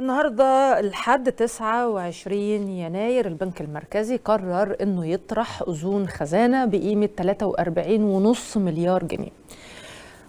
النهارده لحد 29 يناير البنك المركزي قرر انه يطرح اذون خزانه بقيمه 43.5 مليار جنيه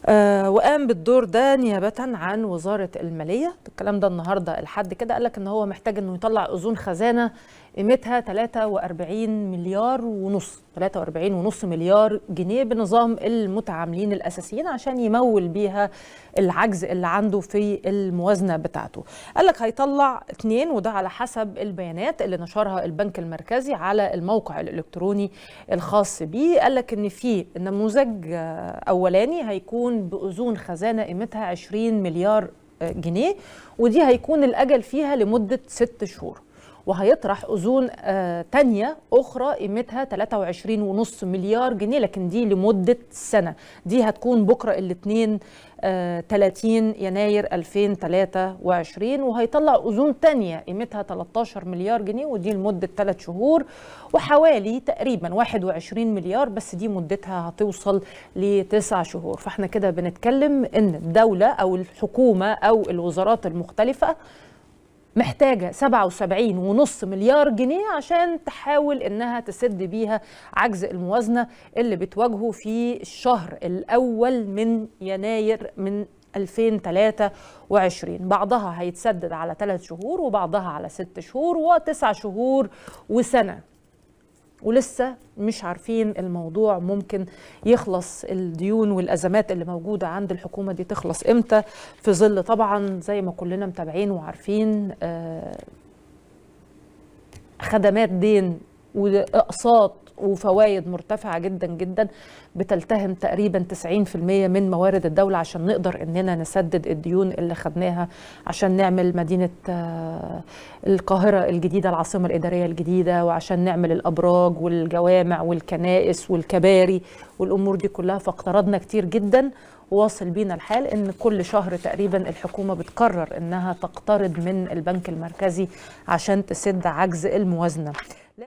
آه، وقام بالدور ده نيابه عن وزاره الماليه الكلام ده النهارده الحد كده قال لك ان هو محتاج انه يطلع اذون خزانه قيمتها 43 مليار ونص 43 ونص مليار جنيه بنظام المتعاملين الاساسيين عشان يمول بيها العجز اللي عنده في الموازنه بتاعته قال لك هيطلع اثنين وده على حسب البيانات اللي نشرها البنك المركزي على الموقع الالكتروني الخاص بيه قال لك ان في نموذج آه، اولاني هيكون أذون بأذون خزانة قيمتها 20 مليار آه، جنيه ودي هيكون الأجل فيها لمدة ست شهور وهيطرح أذون آه، تانية أخرى قيمتها 23.5 مليار جنيه لكن دي لمدة سنة دي هتكون بكرة الاثنين 30 آه، يناير 2023 وهيطلع أذون تانية قيمتها 13 مليار جنيه ودي لمدة 3 شهور وحوالي تقريبا 21 مليار بس دي مدتها هتوصل لتسع شهور فاحنا كده بنتكلم ان الدولة او الحكومة او الوزارات المختلفة محتاجة 77.5 مليار جنيه عشان تحاول إنها تسد بيها عجز الموازنة اللي بتواجهه في الشهر الأول من يناير من 2023 بعضها هيتسدد على 3 شهور وبعضها على 6 شهور و9 شهور وسنة ولسه مش عارفين الموضوع ممكن يخلص الديون والأزمات اللي موجودة عند الحكومة دي تخلص إمتى في ظل طبعا زي ما كلنا متابعين وعارفين آه، خدمات دين وأقساط وفوائد مرتفعه جدا جدا بتلتهم تقريبا 90% من موارد الدوله عشان نقدر اننا نسدد الديون اللي خدناها عشان نعمل مدينه آه، القاهره الجديده العاصمه الاداريه الجديده وعشان نعمل الابراج والجوامع والكنائس والكباري والامور دي كلها فاقترضنا كتير جدا واصل بينا الحال ان كل شهر تقريبا الحكومه بتقرر انها تقترض من البنك المركزي عشان تسد عجز الموازنه